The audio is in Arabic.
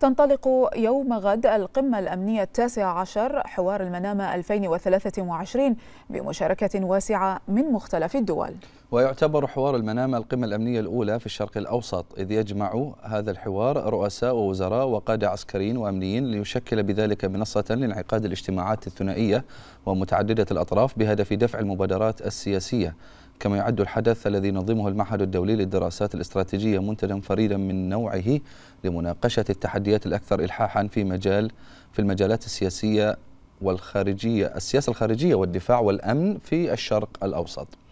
تنطلق يوم غد القمة الأمنية التاسعة عشر حوار المنامة 2023 بمشاركة واسعة من مختلف الدول ويعتبر حوار المنامة القمة الأمنية الأولى في الشرق الأوسط إذ يجمع هذا الحوار رؤساء ووزراء وقادة عسكريين وأمنيين ليشكل بذلك منصة لانعقاد الاجتماعات الثنائية ومتعددة الأطراف بهدف دفع المبادرات السياسية كما يعد الحدث الذي ينظمه المعهد الدولي للدراسات الاستراتيجية منتدا فريدا من نوعه لمناقشة التحديات الأكثر إلحاحا في مجال في المجالات السياسية والخارجية السياسة الخارجية والدفاع والأمن في الشرق الأوسط